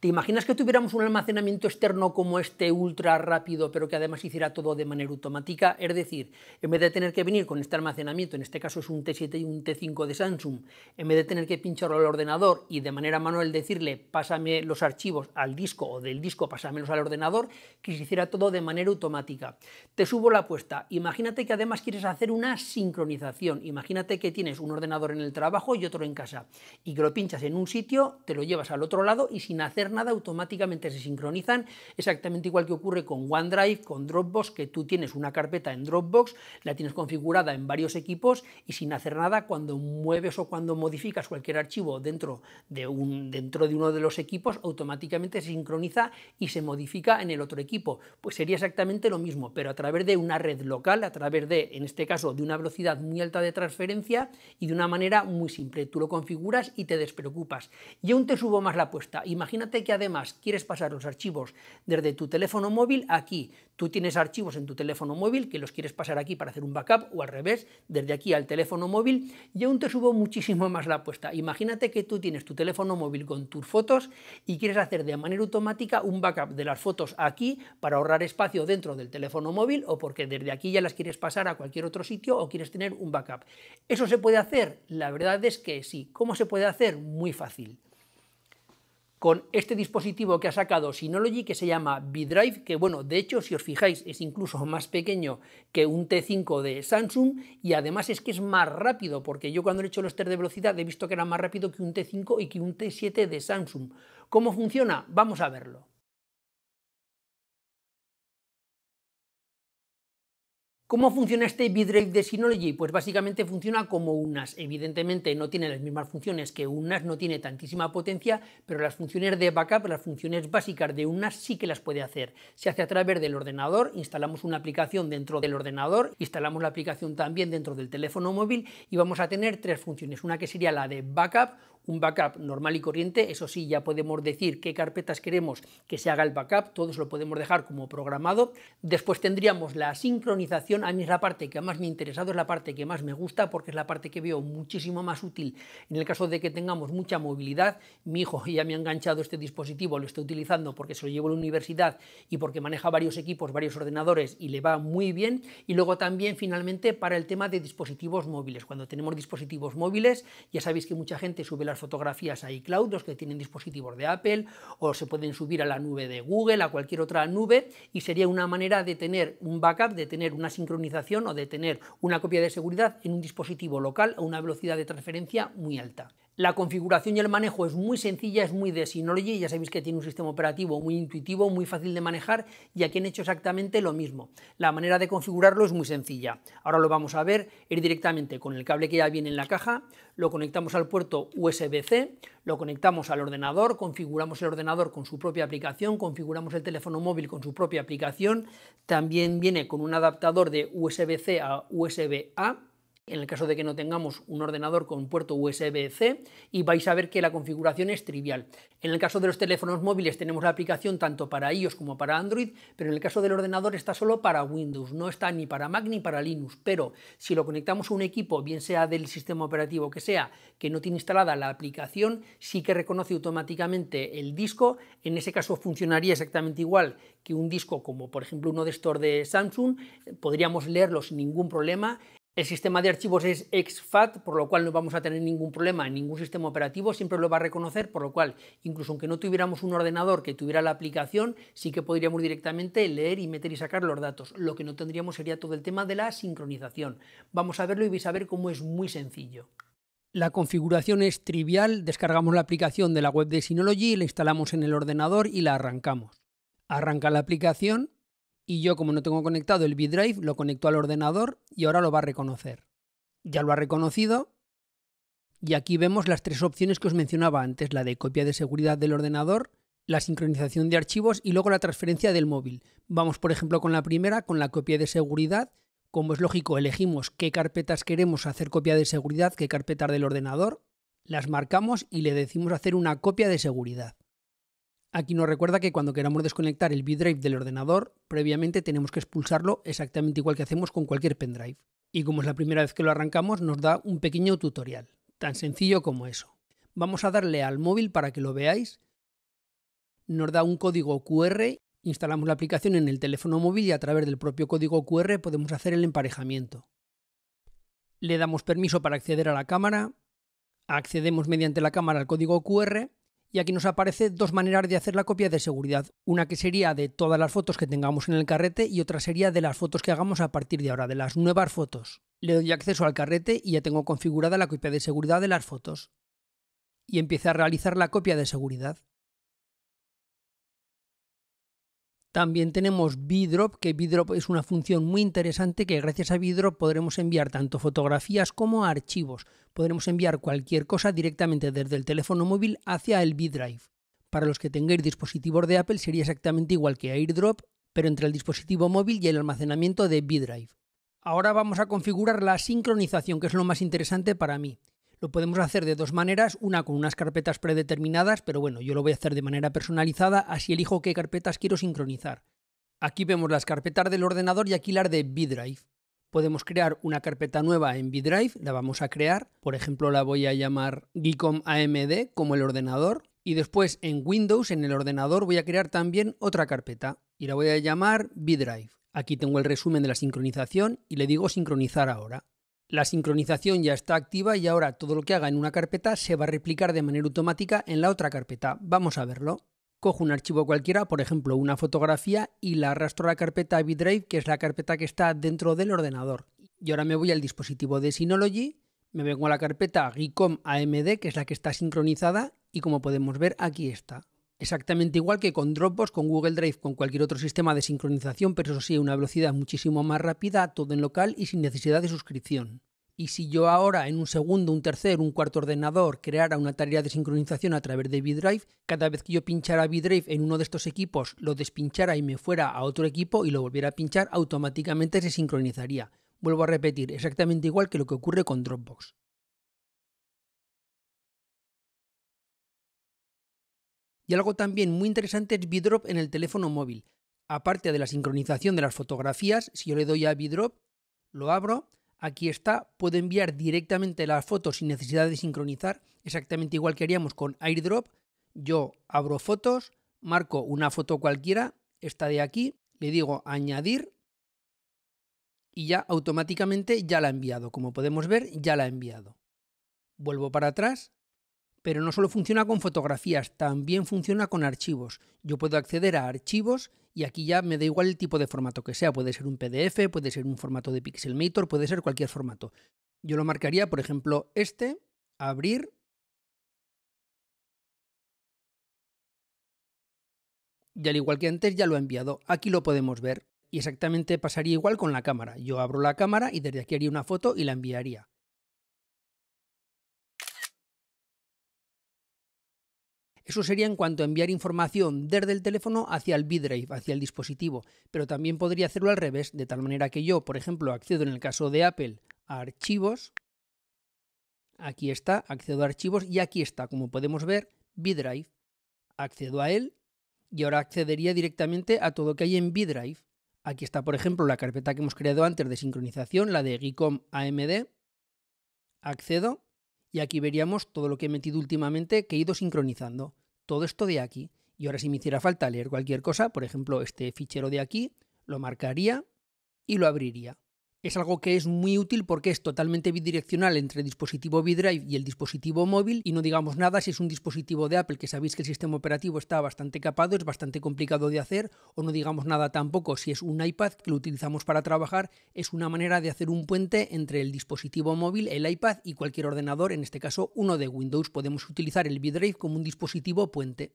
¿Te imaginas que tuviéramos un almacenamiento externo como este ultra rápido, pero que además hiciera todo de manera automática? Es decir, en vez de tener que venir con este almacenamiento, en este caso es un T7 y un T5 de Samsung, en vez de tener que pincharlo al ordenador y de manera manual decirle pásame los archivos al disco o del disco pásamelos al ordenador, que se hiciera todo de manera automática. Te subo la apuesta. Imagínate que además quieres hacer una sincronización. Imagínate que tienes un ordenador en el trabajo y otro en casa y que lo pinchas en un sitio, te lo llevas al otro lado y sin hacer nada, automáticamente se sincronizan, exactamente igual que ocurre con OneDrive, con Dropbox, que tú tienes una carpeta en Dropbox, la tienes configurada en varios equipos y sin hacer nada, cuando mueves o cuando modificas cualquier archivo dentro de, un, dentro de uno de los equipos, automáticamente se sincroniza y se modifica en el otro equipo. Pues sería exactamente lo mismo, pero a través de una red local, a través de, en este caso, de una velocidad muy alta de transferencia y de una manera muy simple. Tú lo configuras y te despreocupas. Y aún te subo más la apuesta. Imagínate que además quieres pasar los archivos desde tu teléfono móvil aquí. Tú tienes archivos en tu teléfono móvil que los quieres pasar aquí para hacer un backup o al revés, desde aquí al teléfono móvil y aún te subo muchísimo más la apuesta. Imagínate que tú tienes tu teléfono móvil con tus fotos y quieres hacer de manera automática un backup de las fotos aquí para ahorrar espacio dentro del teléfono móvil o porque desde aquí ya las quieres pasar a cualquier otro sitio o quieres tener un backup. ¿Eso se puede hacer? La verdad es que sí. ¿Cómo se puede hacer? Muy fácil con este dispositivo que ha sacado Synology que se llama B drive que bueno, de hecho si os fijáis es incluso más pequeño que un T5 de Samsung y además es que es más rápido, porque yo cuando he hecho los test de velocidad he visto que era más rápido que un T5 y que un T7 de Samsung. ¿Cómo funciona? Vamos a verlo. ¿Cómo funciona este bitrate de Synology? Pues básicamente funciona como unas. Evidentemente no tiene las mismas funciones que unas, no tiene tantísima potencia, pero las funciones de backup, las funciones básicas de unas sí que las puede hacer. Se hace a través del ordenador, instalamos una aplicación dentro del ordenador, instalamos la aplicación también dentro del teléfono móvil y vamos a tener tres funciones. Una que sería la de backup, un backup normal y corriente, eso sí, ya podemos decir qué carpetas queremos que se haga el backup, todos lo podemos dejar como programado. Después tendríamos la sincronización, a mí es la parte que más me ha interesado, es la parte que más me gusta porque es la parte que veo muchísimo más útil en el caso de que tengamos mucha movilidad. Mi hijo ya me ha enganchado este dispositivo, lo estoy utilizando porque se lo llevo a la universidad y porque maneja varios equipos, varios ordenadores y le va muy bien. Y luego también finalmente para el tema de dispositivos móviles. Cuando tenemos dispositivos móviles, ya sabéis que mucha gente sube las fotografías a iCloud, los que tienen dispositivos de Apple, o se pueden subir a la nube de Google, a cualquier otra nube, y sería una manera de tener un backup, de tener una sincronización o de tener una copia de seguridad en un dispositivo local a una velocidad de transferencia muy alta. La configuración y el manejo es muy sencilla, es muy de Synology, ya sabéis que tiene un sistema operativo muy intuitivo, muy fácil de manejar y aquí han hecho exactamente lo mismo. La manera de configurarlo es muy sencilla. Ahora lo vamos a ver, ir directamente con el cable que ya viene en la caja, lo conectamos al puerto USB-C, lo conectamos al ordenador, configuramos el ordenador con su propia aplicación, configuramos el teléfono móvil con su propia aplicación, también viene con un adaptador de USB-C a USB-A, en el caso de que no tengamos un ordenador con puerto USB-C y vais a ver que la configuración es trivial. En el caso de los teléfonos móviles tenemos la aplicación tanto para iOS como para Android, pero en el caso del ordenador está solo para Windows, no está ni para Mac ni para Linux, pero si lo conectamos a un equipo, bien sea del sistema operativo que sea, que no tiene instalada la aplicación, sí que reconoce automáticamente el disco, en ese caso funcionaría exactamente igual que un disco como por ejemplo uno de Store de Samsung, podríamos leerlo sin ningún problema el sistema de archivos es exFAT, por lo cual no vamos a tener ningún problema en ningún sistema operativo, siempre lo va a reconocer, por lo cual, incluso aunque no tuviéramos un ordenador que tuviera la aplicación, sí que podríamos directamente leer y meter y sacar los datos. Lo que no tendríamos sería todo el tema de la sincronización. Vamos a verlo y vais a ver cómo es muy sencillo. La configuración es trivial, descargamos la aplicación de la web de Synology, la instalamos en el ordenador y la arrancamos. Arranca la aplicación y yo como no tengo conectado el B-Drive, lo conecto al ordenador y ahora lo va a reconocer. Ya lo ha reconocido y aquí vemos las tres opciones que os mencionaba antes, la de copia de seguridad del ordenador, la sincronización de archivos y luego la transferencia del móvil. Vamos por ejemplo con la primera, con la copia de seguridad. Como es lógico, elegimos qué carpetas queremos hacer copia de seguridad, qué carpetas del ordenador, las marcamos y le decimos hacer una copia de seguridad. Aquí nos recuerda que cuando queramos desconectar el B-Drive del ordenador, previamente tenemos que expulsarlo exactamente igual que hacemos con cualquier pendrive. Y como es la primera vez que lo arrancamos, nos da un pequeño tutorial, tan sencillo como eso. Vamos a darle al móvil para que lo veáis. Nos da un código QR, instalamos la aplicación en el teléfono móvil y a través del propio código QR podemos hacer el emparejamiento. Le damos permiso para acceder a la cámara, accedemos mediante la cámara al código QR y aquí nos aparece dos maneras de hacer la copia de seguridad. Una que sería de todas las fotos que tengamos en el carrete y otra sería de las fotos que hagamos a partir de ahora, de las nuevas fotos. Le doy acceso al carrete y ya tengo configurada la copia de seguridad de las fotos. Y empiezo a realizar la copia de seguridad. También tenemos Bidrop, que es una función muy interesante que gracias a Bidrop podremos enviar tanto fotografías como archivos. Podremos enviar cualquier cosa directamente desde el teléfono móvil hacia el Bidrive. Para los que tengáis dispositivos de Apple sería exactamente igual que AirDrop, pero entre el dispositivo móvil y el almacenamiento de Bidrive. Ahora vamos a configurar la sincronización, que es lo más interesante para mí. Lo podemos hacer de dos maneras, una con unas carpetas predeterminadas, pero bueno, yo lo voy a hacer de manera personalizada, así elijo qué carpetas quiero sincronizar. Aquí vemos las carpetas del ordenador y aquí las de B-Drive. Podemos crear una carpeta nueva en B-Drive, la vamos a crear, por ejemplo la voy a llamar Geekom AMD como el ordenador, y después en Windows, en el ordenador, voy a crear también otra carpeta y la voy a llamar B-Drive. Aquí tengo el resumen de la sincronización y le digo sincronizar ahora. La sincronización ya está activa y ahora todo lo que haga en una carpeta se va a replicar de manera automática en la otra carpeta. Vamos a verlo. Cojo un archivo cualquiera, por ejemplo una fotografía, y la arrastro a la carpeta b que es la carpeta que está dentro del ordenador. Y ahora me voy al dispositivo de Synology, me vengo a la carpeta GICOM AMD, que es la que está sincronizada, y como podemos ver aquí está. Exactamente igual que con Dropbox, con Google Drive, con cualquier otro sistema de sincronización, pero eso sí, una velocidad muchísimo más rápida, todo en local y sin necesidad de suscripción. Y si yo ahora en un segundo, un tercer, un cuarto ordenador creara una tarea de sincronización a través de VDrive cada vez que yo pinchara V-Drive en uno de estos equipos, lo despinchara y me fuera a otro equipo y lo volviera a pinchar, automáticamente se sincronizaría. Vuelvo a repetir, exactamente igual que lo que ocurre con Dropbox. Y algo también muy interesante es B-Drop en el teléfono móvil. Aparte de la sincronización de las fotografías, si yo le doy a Bidrop, lo abro, aquí está, puedo enviar directamente las fotos sin necesidad de sincronizar, exactamente igual que haríamos con AirDrop. Yo abro fotos, marco una foto cualquiera, esta de aquí, le digo añadir y ya automáticamente ya la ha enviado. Como podemos ver, ya la ha enviado. Vuelvo para atrás, pero no solo funciona con fotografías, también funciona con archivos. Yo puedo acceder a archivos y aquí ya me da igual el tipo de formato que sea. Puede ser un PDF, puede ser un formato de Pixelmator, puede ser cualquier formato. Yo lo marcaría, por ejemplo, este, abrir. Y al igual que antes ya lo he enviado. Aquí lo podemos ver. Y exactamente pasaría igual con la cámara. Yo abro la cámara y desde aquí haría una foto y la enviaría. Eso sería en cuanto a enviar información desde el teléfono hacia el B-Drive, hacia el dispositivo, pero también podría hacerlo al revés, de tal manera que yo, por ejemplo, accedo en el caso de Apple a archivos, aquí está, accedo a archivos y aquí está, como podemos ver, B-Drive, accedo a él y ahora accedería directamente a todo lo que hay en B-Drive. Aquí está, por ejemplo, la carpeta que hemos creado antes de sincronización, la de Gicom AMD. Accedo y aquí veríamos todo lo que he metido últimamente que he ido sincronizando. Todo esto de aquí. Y ahora si me hiciera falta leer cualquier cosa, por ejemplo este fichero de aquí, lo marcaría y lo abriría. Es algo que es muy útil porque es totalmente bidireccional entre el dispositivo B-Drive y el dispositivo móvil y no digamos nada si es un dispositivo de Apple que sabéis que el sistema operativo está bastante capado, es bastante complicado de hacer o no digamos nada tampoco si es un iPad que lo utilizamos para trabajar, es una manera de hacer un puente entre el dispositivo móvil, el iPad y cualquier ordenador, en este caso uno de Windows. Podemos utilizar el B-Drive como un dispositivo puente.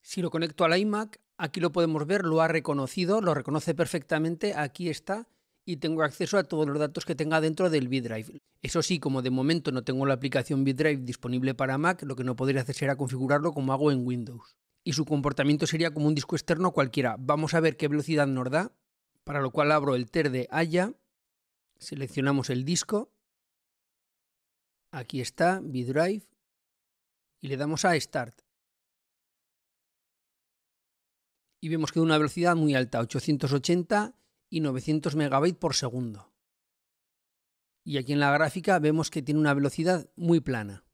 Si lo conecto al iMac, Aquí lo podemos ver, lo ha reconocido, lo reconoce perfectamente, aquí está y tengo acceso a todos los datos que tenga dentro del B-Drive. Eso sí, como de momento no tengo la aplicación B-Drive disponible para Mac, lo que no podría hacer será configurarlo como hago en Windows. Y su comportamiento sería como un disco externo cualquiera. Vamos a ver qué velocidad nos da, para lo cual abro el TER de Haya, seleccionamos el disco, aquí está, B-Drive. y le damos a Start. y vemos que de una velocidad muy alta, 880 y 900 megabytes por segundo. Y aquí en la gráfica vemos que tiene una velocidad muy plana.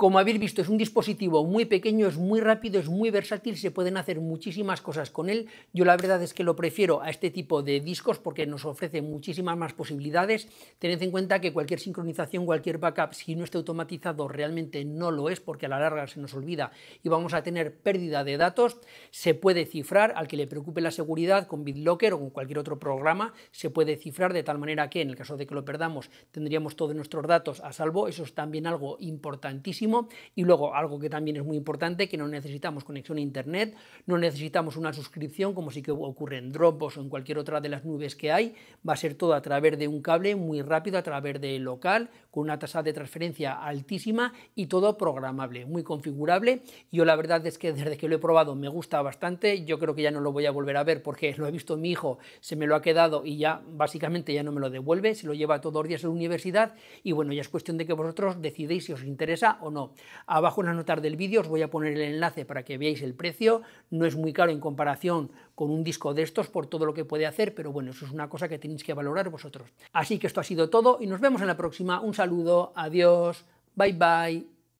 Como habéis visto, es un dispositivo muy pequeño, es muy rápido, es muy versátil, se pueden hacer muchísimas cosas con él. Yo la verdad es que lo prefiero a este tipo de discos porque nos ofrece muchísimas más posibilidades. Tened en cuenta que cualquier sincronización, cualquier backup, si no está automatizado, realmente no lo es porque a la larga se nos olvida y vamos a tener pérdida de datos. Se puede cifrar, al que le preocupe la seguridad, con BitLocker o con cualquier otro programa, se puede cifrar de tal manera que en el caso de que lo perdamos tendríamos todos nuestros datos a salvo. Eso es también algo importantísimo y luego, algo que también es muy importante, que no necesitamos conexión a Internet, no necesitamos una suscripción, como sí que ocurre en Dropbox o en cualquier otra de las nubes que hay, va a ser todo a través de un cable muy rápido, a través de local, una tasa de transferencia altísima y todo programable, muy configurable. Yo la verdad es que desde que lo he probado me gusta bastante, yo creo que ya no lo voy a volver a ver porque lo he visto mi hijo, se me lo ha quedado y ya básicamente ya no me lo devuelve, se lo lleva todos los días a la universidad y bueno, ya es cuestión de que vosotros decidéis si os interesa o no. Abajo en anotar del vídeo os voy a poner el enlace para que veáis el precio, no es muy caro en comparación con un disco de estos por todo lo que puede hacer, pero bueno, eso es una cosa que tenéis que valorar vosotros. Así que esto ha sido todo y nos vemos en la próxima. Un saludo, adiós, bye bye.